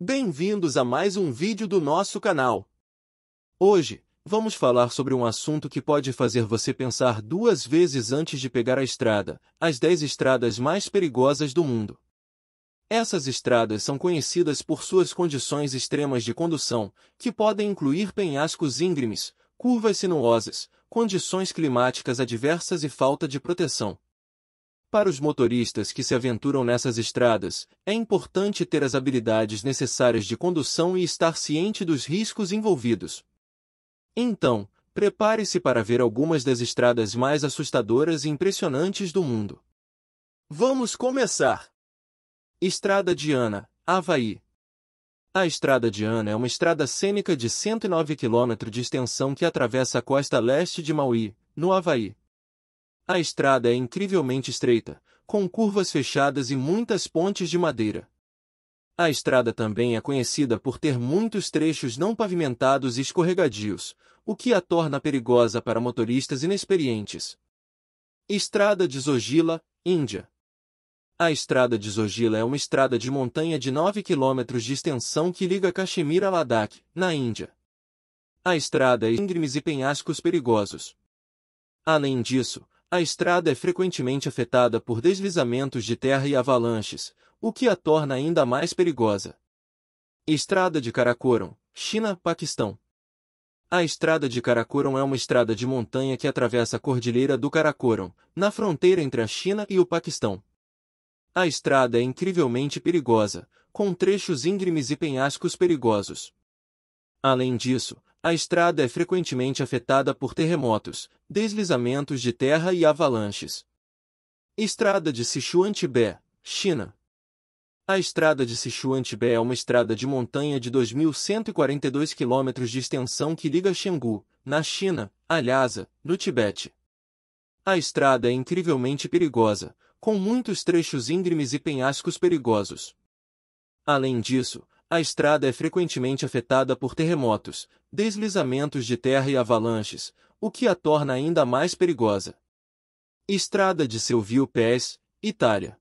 Bem-vindos a mais um vídeo do nosso canal. Hoje, vamos falar sobre um assunto que pode fazer você pensar duas vezes antes de pegar a estrada, as 10 estradas mais perigosas do mundo. Essas estradas são conhecidas por suas condições extremas de condução, que podem incluir penhascos íngremes, curvas sinuosas, condições climáticas adversas e falta de proteção. Para os motoristas que se aventuram nessas estradas, é importante ter as habilidades necessárias de condução e estar ciente dos riscos envolvidos. Então, prepare-se para ver algumas das estradas mais assustadoras e impressionantes do mundo. Vamos começar! Estrada de Ana, Havaí. A Estrada de Ana é uma estrada cênica de 109 km de extensão que atravessa a costa leste de Maui, no Havaí a estrada é incrivelmente estreita, com curvas fechadas e muitas pontes de madeira. A estrada também é conhecida por ter muitos trechos não pavimentados e escorregadios, o que a torna perigosa para motoristas inexperientes. Estrada de Zogila, Índia A estrada de Zogila é uma estrada de montanha de 9 km de extensão que liga Kashmir a Ladakh, na Índia. A estrada é íngremes e penhascos perigosos. Além disso, a estrada é frequentemente afetada por deslizamentos de terra e avalanches, o que a torna ainda mais perigosa. Estrada de Karakoram, China, Paquistão. A estrada de Karakoram é uma estrada de montanha que atravessa a cordilheira do Karakoram, na fronteira entre a China e o Paquistão. A estrada é incrivelmente perigosa, com trechos íngremes e penhascos perigosos. Além disso, a estrada é frequentemente afetada por terremotos, deslizamentos de terra e avalanches. Estrada de Sichuan-Tibé, China. A estrada de Sichuan-Tibé é uma estrada de montanha de 2.142 km de extensão que liga Chengdu, na China, a Lhasa, no Tibete. A estrada é incrivelmente perigosa, com muitos trechos íngremes e penhascos perigosos. Além disso, a estrada é frequentemente afetada por terremotos, deslizamentos de terra e avalanches, o que a torna ainda mais perigosa. Estrada de Selvio Pés, Itália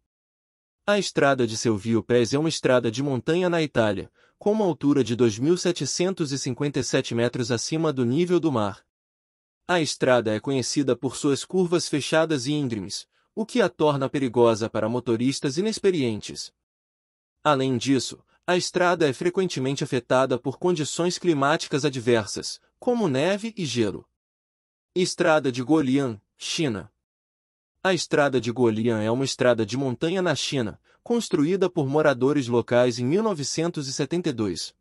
A estrada de Selvio Pés é uma estrada de montanha na Itália, com uma altura de 2.757 metros acima do nível do mar. A estrada é conhecida por suas curvas fechadas e íngremes, o que a torna perigosa para motoristas inexperientes. Além disso, a estrada é frequentemente afetada por condições climáticas adversas, como neve e gelo. Estrada de Golian, China. A estrada de Golian é uma estrada de montanha na China, construída por moradores locais em 1972.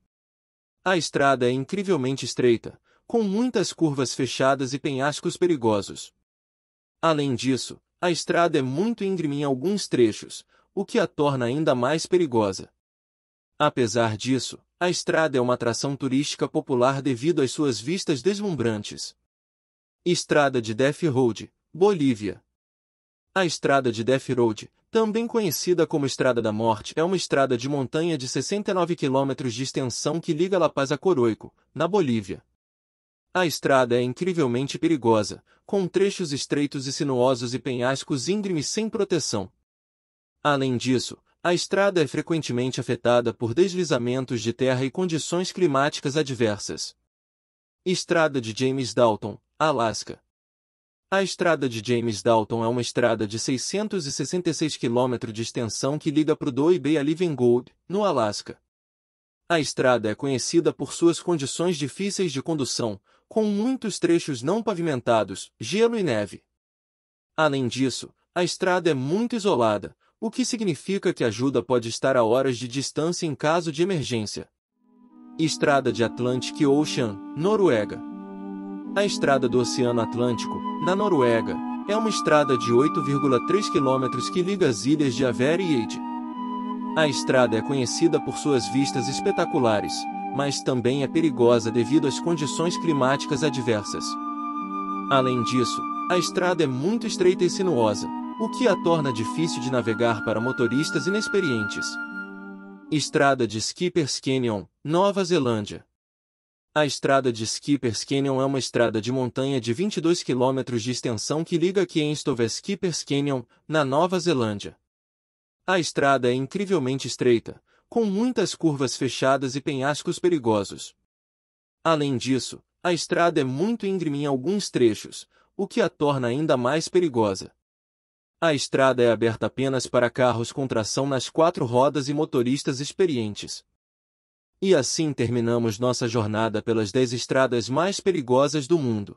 A estrada é incrivelmente estreita, com muitas curvas fechadas e penhascos perigosos. Além disso, a estrada é muito íngreme em alguns trechos, o que a torna ainda mais perigosa. Apesar disso, a estrada é uma atração turística popular devido às suas vistas deslumbrantes. Estrada de Death Road, Bolívia. A Estrada de Death Road, também conhecida como Estrada da Morte, é uma estrada de montanha de 69 km de extensão que liga La Paz a Coroico, na Bolívia. A estrada é incrivelmente perigosa, com trechos estreitos e sinuosos e penhascos íngremes sem proteção. Além disso, a estrada é frequentemente afetada por deslizamentos de terra e condições climáticas adversas. Estrada de James Dalton, Alaska A estrada de James Dalton é uma estrada de 666 km de extensão que liga Prudhoe Bay a Living Gold, no Alasca. A estrada é conhecida por suas condições difíceis de condução, com muitos trechos não pavimentados, gelo e neve. Além disso, a estrada é muito isolada, o que significa que ajuda pode estar a horas de distância em caso de emergência. Estrada de Atlantic Ocean, Noruega A Estrada do Oceano Atlântico, na Noruega, é uma estrada de 8,3 km que liga as ilhas de Aver e Eide. A estrada é conhecida por suas vistas espetaculares, mas também é perigosa devido às condições climáticas adversas. Além disso, a estrada é muito estreita e sinuosa, o que a torna difícil de navegar para motoristas inexperientes. Estrada de Skippers Canyon, Nova Zelândia. A estrada de Skippers Canyon é uma estrada de montanha de 22 km de extensão que liga Kienstove a Skippers Canyon, na Nova Zelândia. A estrada é incrivelmente estreita, com muitas curvas fechadas e penhascos perigosos. Além disso, a estrada é muito íngreme em alguns trechos, o que a torna ainda mais perigosa. A estrada é aberta apenas para carros com tração nas quatro rodas e motoristas experientes. E assim terminamos nossa jornada pelas 10 estradas mais perigosas do mundo.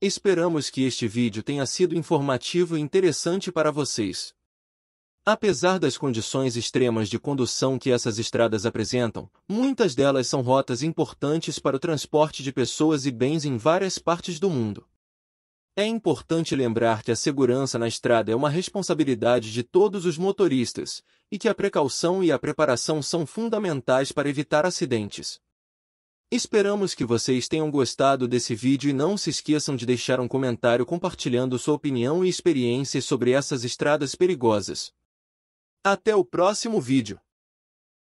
Esperamos que este vídeo tenha sido informativo e interessante para vocês. Apesar das condições extremas de condução que essas estradas apresentam, muitas delas são rotas importantes para o transporte de pessoas e bens em várias partes do mundo. É importante lembrar que a segurança na estrada é uma responsabilidade de todos os motoristas e que a precaução e a preparação são fundamentais para evitar acidentes. Esperamos que vocês tenham gostado desse vídeo e não se esqueçam de deixar um comentário compartilhando sua opinião e experiências sobre essas estradas perigosas. Até o próximo vídeo!